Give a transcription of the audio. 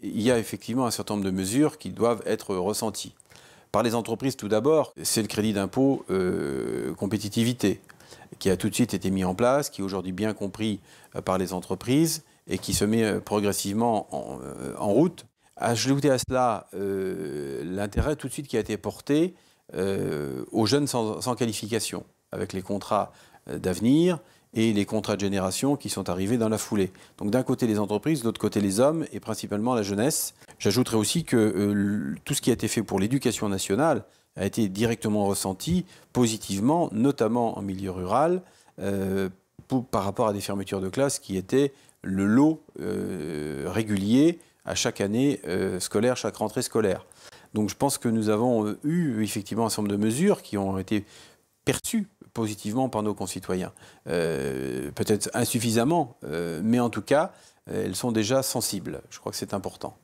il y a effectivement un certain nombre de mesures qui doivent être ressenties. Par les entreprises tout d'abord, c'est le crédit d'impôt euh, compétitivité qui a tout de suite été mis en place, qui est aujourd'hui bien compris euh, par les entreprises et qui se met euh, progressivement en, route. Ajouter à cela l'intérêt tout de suite qui a été porté aux jeunes sans qualification, avec les contrats d'avenir, et les contrats de génération qui sont arrivés dans la foulée. Donc d'un côté les entreprises, de l'autre côté les hommes et principalement la jeunesse. J'ajouterai aussi que euh, tout ce qui a été fait pour l'éducation nationale a été directement ressenti positivement, notamment en milieu rural, euh, par rapport à des fermetures de classes qui étaient le lot euh, régulier à chaque année scolaire, chaque rentrée scolaire. Donc je pense que nous avons eu effectivement un certain nombre de mesures qui ont été perçues positivement par nos concitoyens. Euh, peut-être insuffisamment, euh, mais en tout cas, euh, elles sont déjà sensibles. Je crois que c'est important.